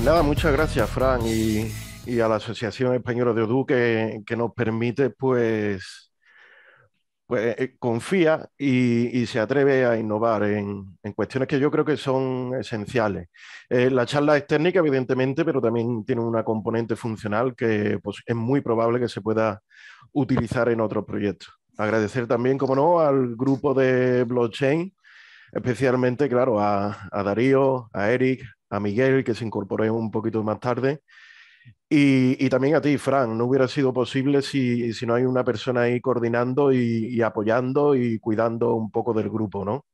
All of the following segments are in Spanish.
Pues nada, muchas gracias, Fran, y, a la Asociación Española de ODU que, nos permite, pues, pues eh, confía y, se atreve a innovar en, cuestiones que yo creo que son esenciales. Eh, la charla es técnica, evidentemente, pero también tiene una componente funcional que pues, es muy probable que se pueda utilizar en otros proyectos. Agradecer también, como no, al grupo de blockchain, especialmente, claro, a, a Darío, a Eric, a Miguel, que se incorporó un poquito más tarde, y, también a ti, Fran. No hubiera sido posible si, no hay una persona ahí coordinando y, apoyando y cuidando un poco del grupo, ¿no?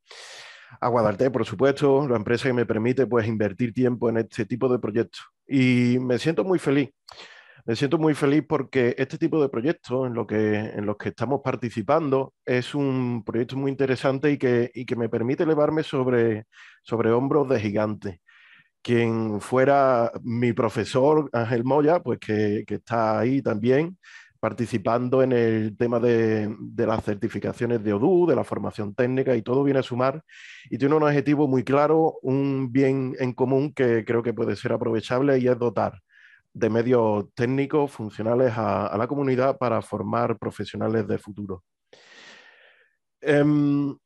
A Guadalte, por supuesto, la empresa que me permite pues, invertir tiempo en este tipo de proyectos. Y me siento muy feliz. Me siento muy feliz porque este tipo de proyectos en, lo que, en los que estamos participando es un proyecto muy interesante y que, me permite elevarme sobre, sobre hombros de gigante quien fuera mi profesor, Ángel Moya, pues que, está ahí también participando en el tema de, las certificaciones de ODU, de la formación técnica y todo viene a sumar y tiene un objetivo muy claro, un bien en común que creo que puede ser aprovechable y es dotar de medios técnicos funcionales a, la comunidad para formar profesionales de futuro. Em,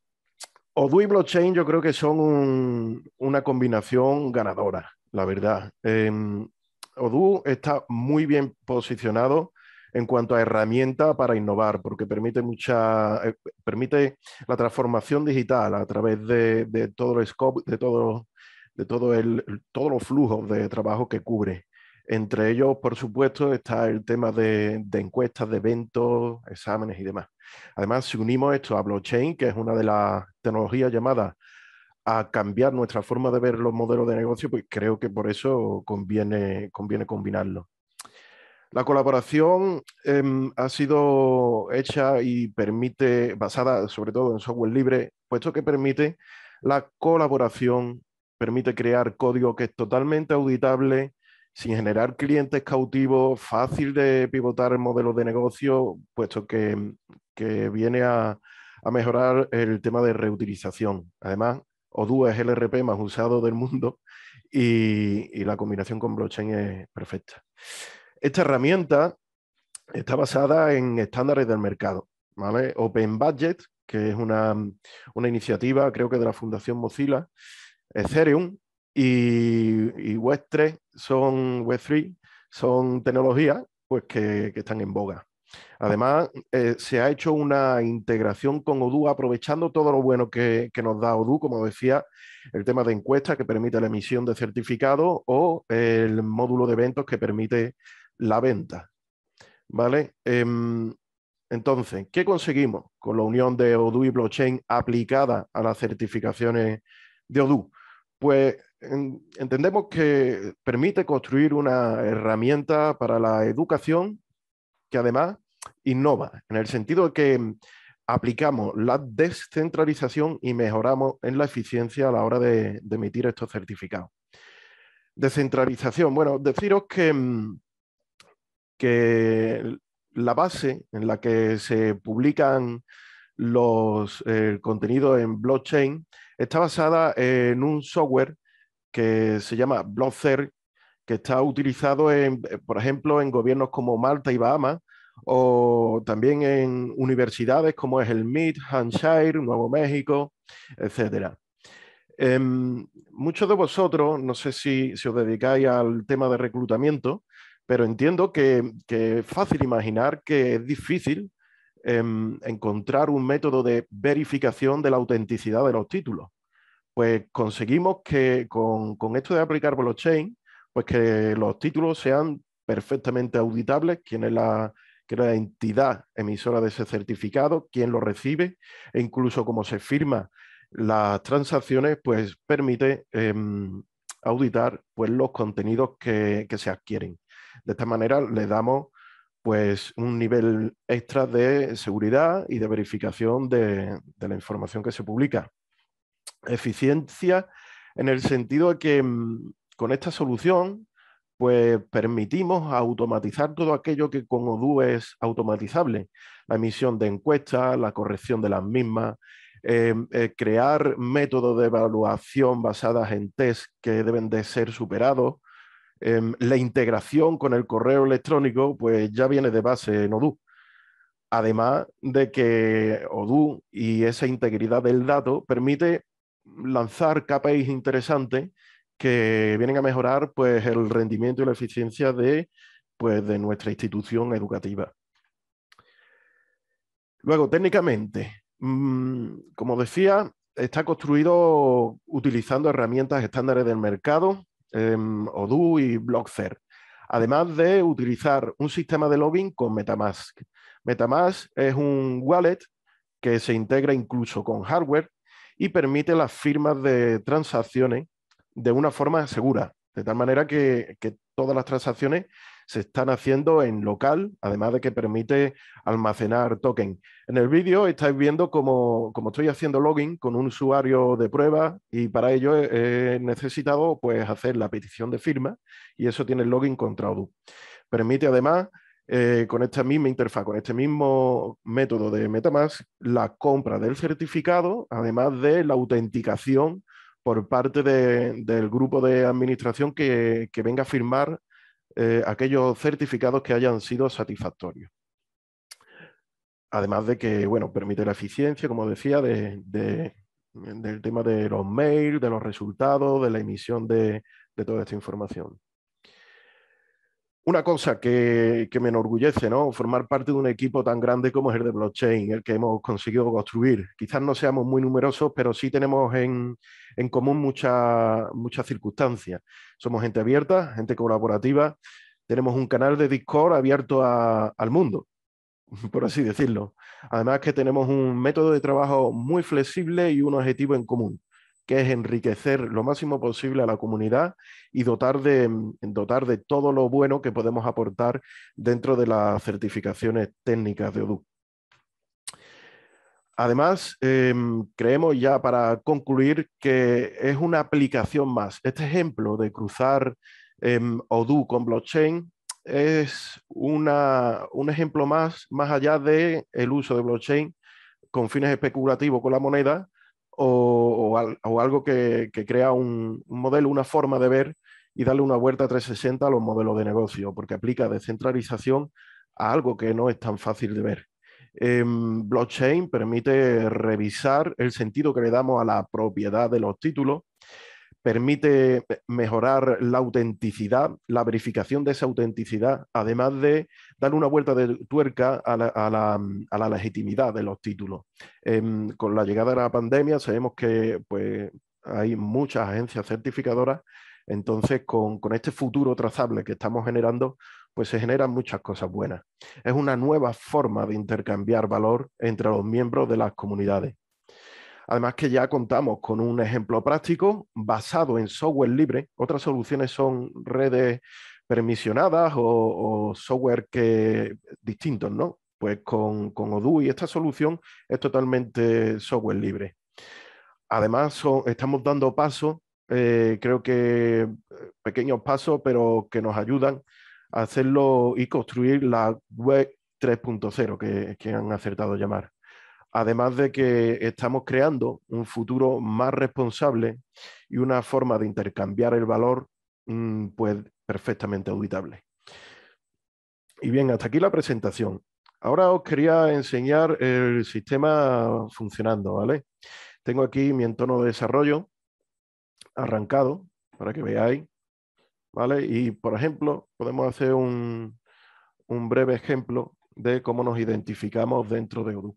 Odoo y blockchain yo creo que son una combinación ganadora, la verdad. Eh, em, Odoo está muy bien posicionado en cuanto a herramienta para innovar, porque permite mucha, eh, permite la transformación digital a través de, todo el scope, de todo, de todo el, todos los flujos de trabajo que cubre. Entre ellos, por supuesto, está el tema de encuestas, de eventos, exámenes y demás. Además, si unimos esto a blockchain, que es una de las tecnologías llamadas a cambiar nuestra forma de ver los modelos de negocio, pues creo que por eso conviene, combinarlo. La colaboración em, ha sido hecha y permite, basada sobre todo en software libre, puesto que permite la colaboración, permite crear código que es totalmente auditable, sin generar clientes cautivos, fácil de pivotar el modelo de negocio, puesto que, viene a, mejorar el tema de reutilización. Además, Odoo es el RP más usado del mundo y, la combinación con blockchain es perfecta. Esta herramienta está basada en estándares del mercado. ¿vale? Open Budget, que es una, iniciativa, creo que de la Fundación Mozilla, Ethereum y, y 3 son Web3, son tecnologías pues, que, están en boga. Además, eh, se ha hecho una integración con ODU, aprovechando todo lo bueno que, nos da ODU, como decía, el tema de encuestas que permite la emisión de certificados o el módulo de eventos que permite la venta. ¿Vale? Em, entonces, ¿qué conseguimos con la unión de ODU y blockchain aplicada a las certificaciones de ODU? Pues entendemos que permite construir una herramienta para la educación que además innova, en el sentido de que mm, aplicamos la descentralización y mejoramos en la eficiencia a la hora de, emitir estos certificados. Descentralización. Bueno, deciros que, mm, que la base en la que se publican los eh, contenidos en blockchain está basada en un software que se llama Blockchain, que está utilizado, en, eh, por ejemplo, en gobiernos como Malta y Bahamas, o también en universidades como es el MIT, Hampshire, Nuevo México, etc. Em, muchos de vosotros, no sé si, os dedicáis al tema de reclutamiento, pero entiendo que, es fácil imaginar que es difícil em, encontrar un método de verificación de la autenticidad de los títulos pues conseguimos que con, esto de aplicar blockchain, pues que los títulos sean perfectamente auditables, quién es la, la entidad emisora de ese certificado, quién lo recibe e incluso cómo se firma las transacciones, pues permite em, auditar pues, los contenidos que, se adquieren. De esta manera le damos pues, un nivel extra de seguridad y de verificación de la información que se publica. Eficiencia en el sentido de que mm, con esta solución pues permitimos automatizar todo aquello que con Odoo es automatizable, la emisión de encuestas, la corrección de las mismas, em, eh, crear métodos de evaluación basadas en test que deben de ser superados, em, la integración con el correo electrónico, pues ya viene de base en Odoo. Además de que Odoo y esa integridad del dato permite lanzar KPIs interesantes que vienen a mejorar pues, el rendimiento y la eficiencia de, pues, de nuestra institución educativa. Luego, técnicamente, mm, como decía, está construido utilizando herramientas estándares del mercado, em, Odoo y Blockzer, además de utilizar un sistema de login con Metamask. Metamask es un wallet que se integra incluso con hardware y permite las firmas de transacciones de una forma segura, de tal manera que, todas las transacciones se están haciendo en local, además de que permite almacenar token. En el vídeo estáis viendo cómo, estoy haciendo login con un usuario de prueba y para ello he, necesitado pues, hacer la petición de firma y eso tiene el login con Traudu. Permite además eh, con esta misma interfaz, con este mismo método de Metamask, la compra del certificado, además de la autenticación por parte del grupo de administración que, venga a firmar eh, aquellos certificados que hayan sido satisfactorios. Además de que, bueno, permite la eficiencia, como decía, del tema de los mails, de los resultados, de la emisión de toda esta información una cosa que, me enorgullece, ¿no? Formar parte de un equipo tan grande como es el de blockchain, el que hemos conseguido construir. Quizás no seamos muy numerosos, pero sí tenemos en, en común muchas muchas circunstancias. Somos gente abierta, gente colaborativa, tenemos un canal de Discord abierto al mundo, por así decirlo. Además que tenemos un método de trabajo muy flexible y un objetivo en común que es enriquecer lo máximo posible a la comunidad y dotar de, dotar de todo lo bueno que podemos aportar dentro de las certificaciones técnicas de ODU. Además, em, creemos ya para concluir que es una aplicación más. Este ejemplo de cruzar em, ODU con blockchain es una, un ejemplo más, más allá del el uso de blockchain con fines especulativos con la moneda, o, algo que, crea un, modelo, una forma de ver y darle una vuelta 360 a los modelos de negocio, porque aplica descentralización a algo que no es tan fácil de ver. Em, blockchain permite revisar el sentido que le damos a la propiedad de los títulos permite mejorar la autenticidad, la verificación de esa autenticidad, además de dar una vuelta de tuerca a la, legitimidad de los títulos. Em, con la llegada de la pandemia sabemos que pues, hay muchas agencias certificadoras, entonces con, con este futuro trazable que estamos generando, pues se generan muchas cosas buenas. Es una nueva forma de intercambiar valor entre los miembros de las comunidades Además que ya contamos con un ejemplo práctico basado en software libre. Otras soluciones son redes permisionadas o, software que, distintos, ¿no? Pues con, con Odoo y esta solución es totalmente software libre. Además, estamos dando pasos, eh, creo que pequeños pasos, pero que nos ayudan a hacerlo y construir la web 3.0 que, que han acertado llamar además de que estamos creando un futuro más responsable y una forma de intercambiar el valor mm, pues perfectamente auditable. Y bien, hasta aquí la presentación. Ahora os quería enseñar el sistema funcionando, ¿vale? Tengo aquí mi entorno de desarrollo arrancado para que veáis, ¿vale? Y, por ejemplo, podemos hacer un, breve ejemplo de cómo nos identificamos dentro de Odoo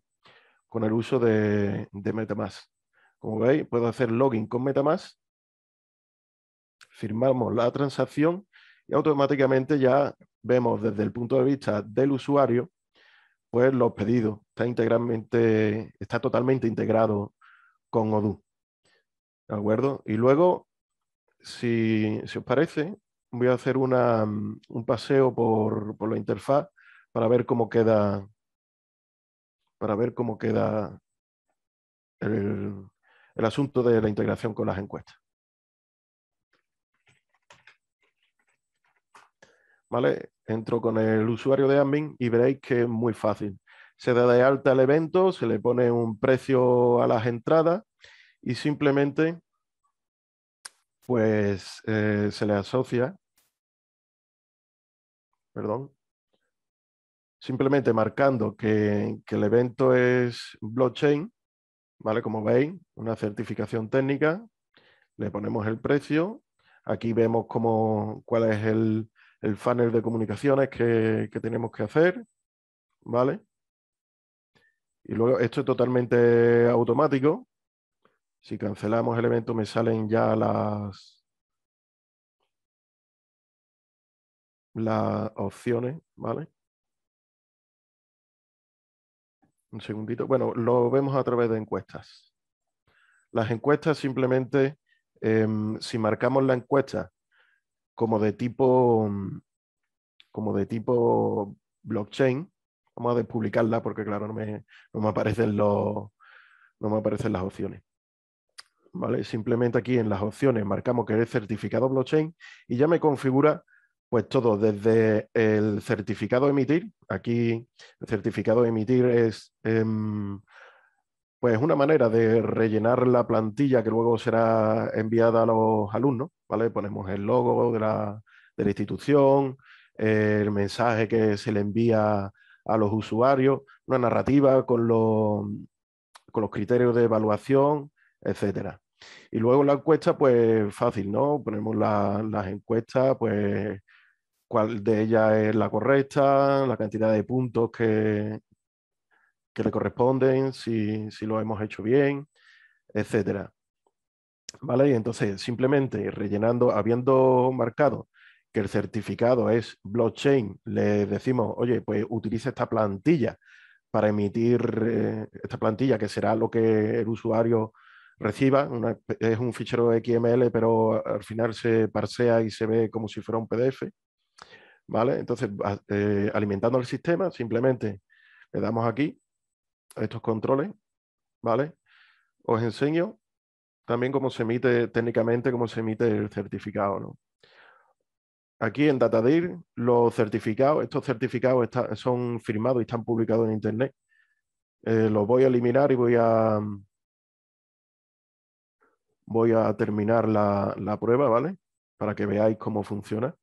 con el uso de, Metamask. Como veis, puedo hacer login con Metamask, firmamos la transacción y automáticamente ya vemos desde el punto de vista del usuario, pues los pedidos. Está integralmente, está totalmente integrado con Odoo. ¿De acuerdo? Y luego, si, os parece, voy a hacer mm, un paseo por, por la interfaz para ver cómo queda para ver cómo queda el, asunto de la integración con las encuestas. ¿Vale? Entro con el usuario de admin y veréis que es muy fácil. Se da de alta el evento, se le pone un precio a las entradas y simplemente pues eh, se le asocia, perdón, simplemente marcando que, el evento es blockchain, ¿vale? Como veis, una certificación técnica, le ponemos el precio, aquí vemos cuál es el, el funnel de comunicaciones que, que, tenemos que hacer, ¿vale? Y luego esto es totalmente automático. Si cancelamos el evento me salen ya las, las opciones, ¿vale? Un segundito. Bueno, lo vemos a través de encuestas. Las encuestas simplemente, em, si marcamos la encuesta como de tipo, mm, como de tipo blockchain, vamos a despublicarla porque claro, no me, no me aparecen los, no me aparecen las opciones. ¿Vale? Simplemente aquí en las opciones marcamos que es certificado blockchain y ya me configura pues todo, desde el certificado emitir, aquí el certificado de emitir es em, pues una manera de rellenar la plantilla que luego será enviada a los alumnos, ¿vale? Ponemos el logo de la, de la institución, el mensaje que se le envía a los usuarios, una narrativa con los, con los criterios de evaluación, etcétera. Y luego la encuesta, pues fácil, ¿no? Ponemos las encuestas, pues cuál de ellas es la correcta, la cantidad de puntos que, que le corresponden, si, lo hemos hecho bien, etcétera. ¿Vale? Y entonces, simplemente rellenando, habiendo marcado que el certificado es blockchain, le decimos, oye, pues utiliza esta plantilla para emitir eh, esta plantilla, que será lo que el usuario reciba. es un fichero XML, pero al final se parsea y se ve como si fuera un PDF. ¿vale? Entonces, eh, alimentando el sistema, simplemente le damos aquí a estos controles, ¿vale? Os enseño también cómo se emite técnicamente, cómo se emite el certificado, ¿no? Aquí en DataDir, los certificados, estos certificados son firmados y están publicados en Internet. Eh, los voy a eliminar y voy a, voy a terminar la, la prueba, ¿vale? Para que veáis cómo funciona.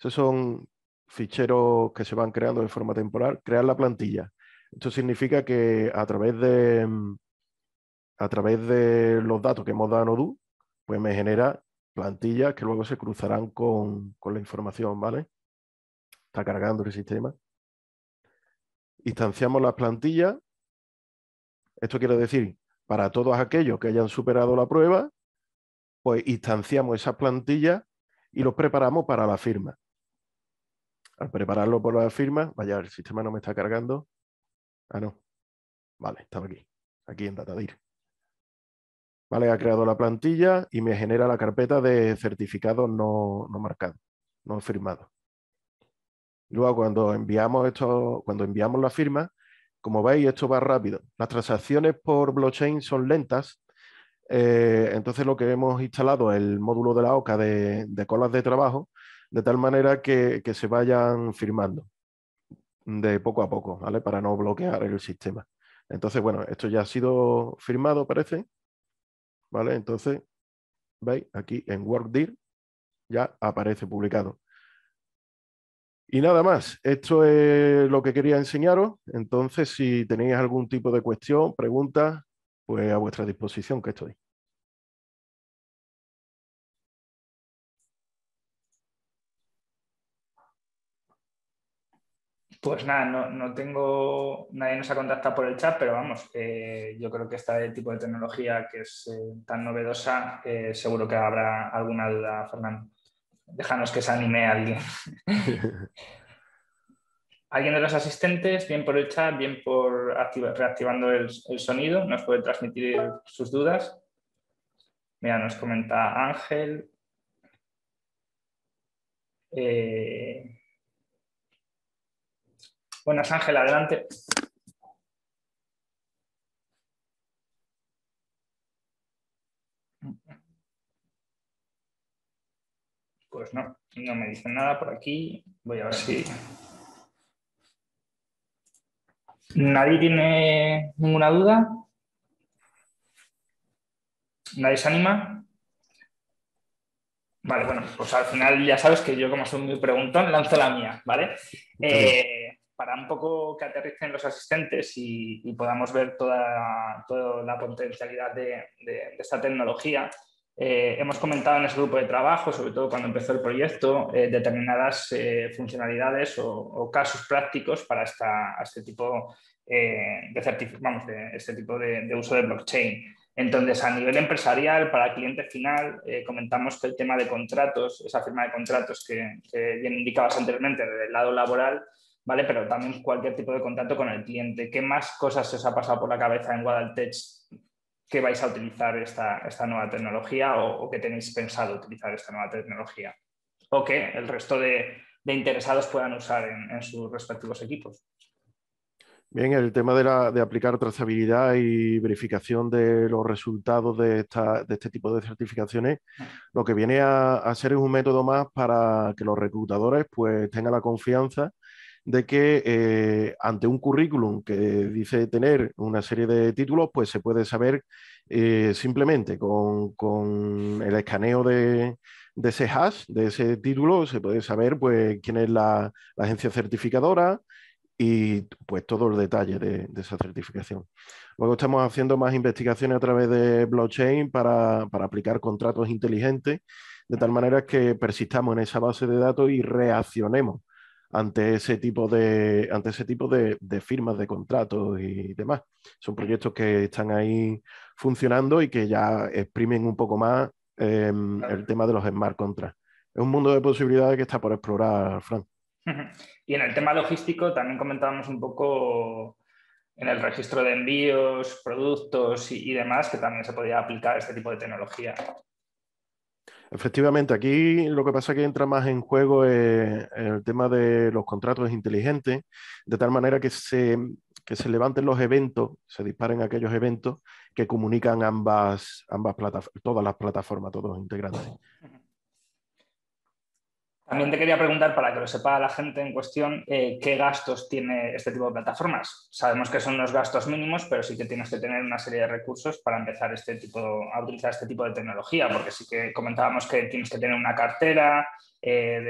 Esos son ficheros que se van creando de forma temporal. Crear la plantilla. Esto significa que a través de, a través de los datos que hemos dado a Nodu, pues me genera plantillas que luego se cruzarán con, con la información, ¿vale? Está cargando el sistema. Instanciamos las plantillas. Esto quiere decir, para todos aquellos que hayan superado la prueba, pues instanciamos esas plantillas y los preparamos para la firma. Al prepararlo por la firma, vaya, el sistema no me está cargando. Ah, no. Vale, estaba aquí. Aquí en DataDir. Vale, ha creado la plantilla y me genera la carpeta de certificados no, no marcados, no firmados. Luego, cuando enviamos esto, cuando enviamos la firma, como veis, esto va rápido. Las transacciones por blockchain son lentas. Eh, entonces, lo que hemos instalado es el módulo de la OCA de colas de trabajo de tal manera que, se vayan firmando de poco a poco, ¿vale? Para no bloquear el sistema. Entonces, bueno, esto ya ha sido firmado, parece. ¿Vale? Entonces, ¿veis? Aquí en WorkDir ya aparece publicado. Y nada más, esto es lo que quería enseñaros. Entonces, si tenéis algún tipo de cuestión, pregunta, pues a vuestra disposición que estoy. Pues nada, no, tengo, nadie nos ha contactado por el chat, pero vamos, eh, yo creo que este tipo de tecnología que es eh, tan novedosa, eh, seguro que habrá alguna duda, Fernando. Déjanos que se anime alguien. alguien de los asistentes, bien por el chat, bien por reactivando el, el, sonido, nos puede transmitir sus dudas. Mira, nos comenta Ángel. Eh, Buenas, Ángel, adelante. Pues no, no me dicen nada por aquí. Voy a ver si... ¿Nadie tiene ninguna duda? ¿Nadie se anima? Vale, bueno, pues al final ya sabes que yo como soy muy preguntón, lanzo la mía, ¿vale? para un poco que aterricen los asistentes y, podamos ver toda, la potencialidad de, esta tecnología. Eh, hemos comentado en ese grupo de trabajo, sobre todo cuando empezó el proyecto, eh, determinadas eh, funcionalidades o, casos prácticos para este, este tipo, de, de, este tipo de, uso de blockchain. Entonces, a nivel empresarial, para el cliente final, comentamos que el tema de contratos, esa firma de contratos que, que bien indicabas anteriormente, del lado laboral, pero también cualquier tipo de contacto con el cliente. ¿Qué más cosas os ha pasado por la cabeza en Guadaltech que vais a utilizar esta, nueva tecnología o, que tenéis pensado utilizar esta nueva tecnología? O que el resto de, interesados puedan usar en, sus respectivos equipos. Bien, el tema de, aplicar trazabilidad y verificación de los resultados de, este tipo de certificaciones, lo que viene a, ser es un método más para que los reclutadores pues, tengan la confianza de que eh, ante un currículum que dice tener una serie de títulos, pues se puede saber eh, simplemente con, el escaneo de, ese hash, de ese título, se puede saber pues, quién es la, agencia certificadora y pues todo el detalle de, esa certificación. Luego estamos haciendo más investigaciones a través de blockchain para aplicar contratos inteligentes, de tal manera que persistamos en esa base de datos y reaccionemos ante ese tipo de, ante ese tipo de, firmas de contratos y demás. Son proyectos que están ahí funcionando y que ya exprimen un poco más em, el tema de los smart contracts. Es un mundo de posibilidades que está por explorar, Fran. Y en el tema logístico también comentábamos un poco en el registro de envíos, productos y, y demás, que también se podía aplicar este tipo de tecnología. Efectivamente, aquí lo que pasa es que entra más en juego eh, el tema de los contratos inteligentes, de tal manera que se, que se levanten los eventos, se disparen aquellos eventos que comunican ambas, ambas plataformas, todas las plataformas, todos los integrantes. También te quería preguntar, para que lo sepa la gente en cuestión, eh, qué gastos tiene este tipo de plataformas. Sabemos que son los gastos mínimos, pero sí que tienes que tener una serie de recursos para empezar este tipo, a utilizar este tipo de tecnología, porque sí que comentábamos que tienes que tener una cartera eh,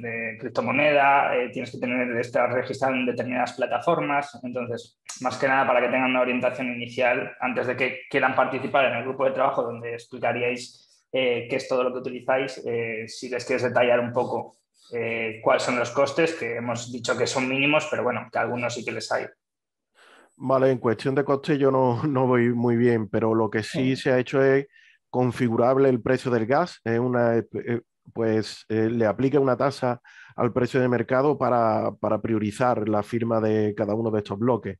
de, de, criptomoneda, eh, tienes que tener, estar registrado en determinadas plataformas. Entonces, más que nada, para que tengan una orientación inicial antes de que quieran participar en el grupo de trabajo donde explicaríais eh, Qué es todo lo que utilizáis. Eh, si les quieres detallar un poco eh, cuáles son los costes, que hemos dicho que son mínimos, pero bueno, que algunos sí que les hay. Vale, en cuestión de coste yo no, voy muy bien, pero lo que sí, se ha hecho es configurable el precio del gas. pues le aplica una tasa al precio de mercado para, para, priorizar la firma de cada uno de estos bloques.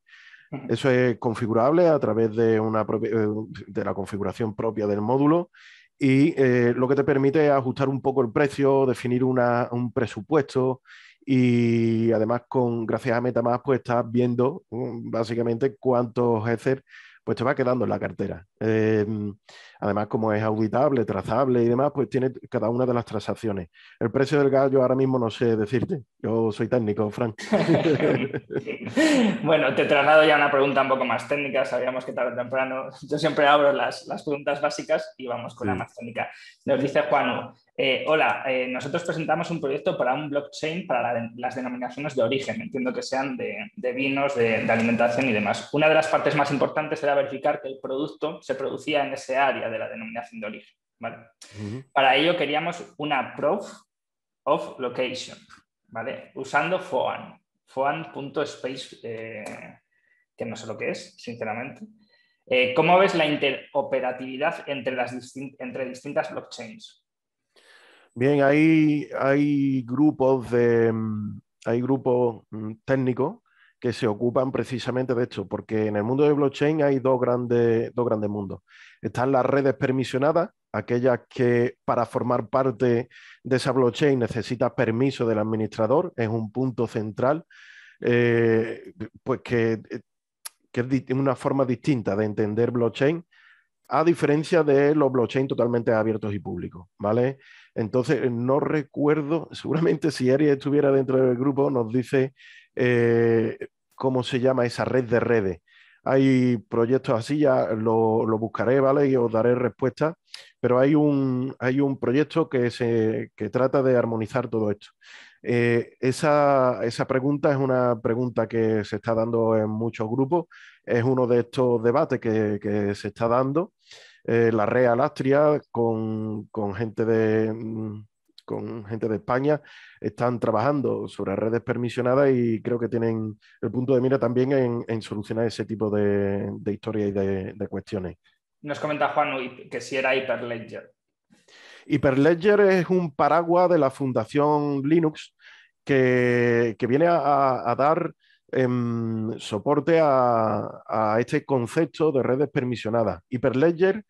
Eso es configurable a través de, una, de la configuración propia del módulo y eh, lo que te permite es ajustar un poco el precio, definir un presupuesto y además con gracias a MetaMask pues estás viendo mm, básicamente cuántos Ether pues te va quedando en la cartera. Em, además, como es auditable, trazable y demás, pues tiene cada una de las transacciones. El precio del gas yo ahora mismo no sé decirte. Yo soy técnico, Frank. bueno, te he trasladado ya una pregunta un poco más técnica. Sabíamos que tarde o temprano yo siempre abro las, preguntas básicas y vamos con la más técnica. Nos dice Juan, eh, hola, eh, nosotros presentamos un proyecto para un blockchain para las denominaciones de origen, entiendo que sean de, vinos, de, alimentación y demás. Una de las partes más importantes era verificar que el producto se producía en ese área de la denominación de origen. ¿vale? Para ello queríamos una proof of location, ¿vale? usando FOAN, FOAN.space, eh, que no sé lo que es, sinceramente. ¿Cómo ves la interoperatividad entre, las entre distintas blockchains? Bien, hay, grupos de mm, hay grupos mm, técnicos que se ocupan precisamente de esto, porque en el mundo de blockchain hay dos grandes, dos grandes mundos. Están las redes permisionadas, aquellas que para formar parte de esa blockchain necesita permiso del administrador, es un punto central, eh, pues que, que es una forma distinta de entender blockchain, a diferencia de los blockchain totalmente abiertos y públicos, ¿vale? Entonces, no recuerdo, seguramente si Ari estuviera dentro del grupo, nos dice eh, cómo se llama esa red de redes. Hay proyectos así, ya lo, buscaré, ¿vale? Y os daré respuesta, pero hay un, proyecto que, se, que trata de armonizar todo esto. Eh, esa, pregunta es una pregunta que se está dando en muchos grupos, es uno de estos debates que se está dando eh, la Real Astria, con, gente de, mm, con gente de España, están trabajando sobre redes permisionadas y creo que tienen el punto de mira también en, solucionar ese tipo de, historias y de, cuestiones. Nos comenta Juan que si era Hyperledger. Hyperledger es un paraguas de la Fundación Linux que, viene a dar Em, soporte a, este concepto de redes permisionadas. Hyperledger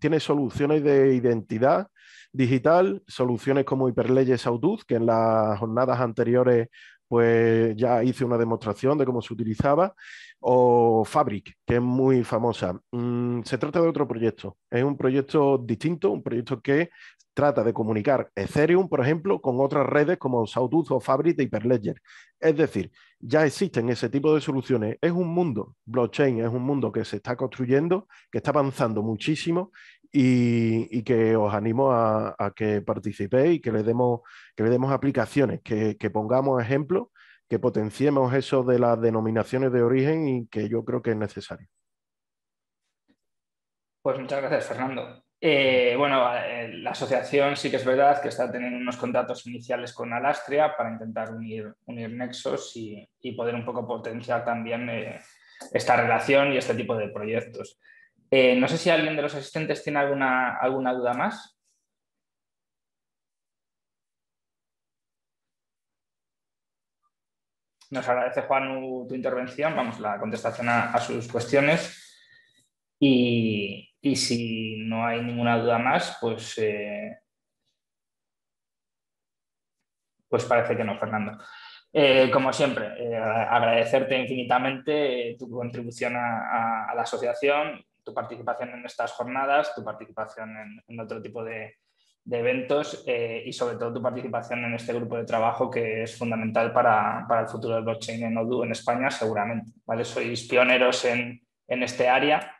tiene soluciones de identidad digital, soluciones como Hyperledger Sawtooth, que en las jornadas anteriores pues ya hice una demostración de cómo se utilizaba, o Fabric, que es muy famosa. Mm, se trata de otro proyecto. Es un proyecto distinto, un proyecto que trata de comunicar Ethereum, por ejemplo, con otras redes como Sawtooth o Fabric de Hyperledger. Es decir, ya existen ese tipo de soluciones. Es un mundo, blockchain es un mundo que se está construyendo, que está avanzando muchísimo y, que os animo a, que participéis y que le demos, que aplicaciones, que, que pongamos ejemplos que potenciemos eso de las denominaciones de origen y que yo creo que es necesario. Pues muchas gracias, Fernando. Eh, bueno, eh, la asociación sí que es verdad que está teniendo unos contratos iniciales con Alastria para intentar unir, unir nexos y, poder un poco potenciar también eh, esta relación y este tipo de proyectos. no sé si alguien de los asistentes tiene alguna, alguna duda más. Nos agradece, Juan, tu intervención, vamos, la contestación a, sus cuestiones. Y, si no hay ninguna duda más, pues, eh, pues parece que no, Fernando. Eh, como siempre, eh, agradecerte infinitamente tu contribución a, la asociación, tu participación en estas jornadas, tu participación en otro tipo de, de eventos eh, y sobre todo tu participación en este grupo de trabajo que es fundamental para, el futuro del blockchain en Odoo en España seguramente. ¿vale? Sois pioneros en, este área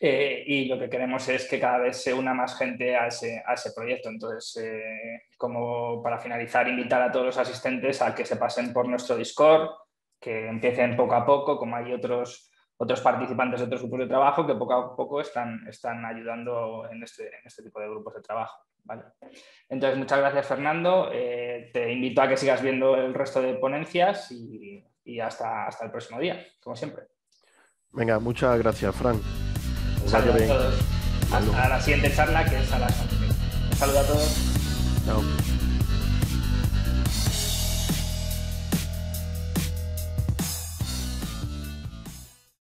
eh, y lo que queremos es que cada vez se una más gente a ese, proyecto. Entonces, eh, como para finalizar, invitar a todos los asistentes a que se pasen por nuestro Discord, que empiecen poco a poco, como hay otros, otros participantes de otros grupos de trabajo que poco a poco están, están ayudando en este, en este tipo de grupos de trabajo. ¿vale? Entonces, muchas gracias, Fernando. Eh, te invito a que sigas viendo el resto de ponencias y, hasta, hasta el próximo día, como siempre. Venga, muchas gracias, Fran. Saludos a todos. Hasta la siguiente charla, que es a las Un saludo a todos. Chao.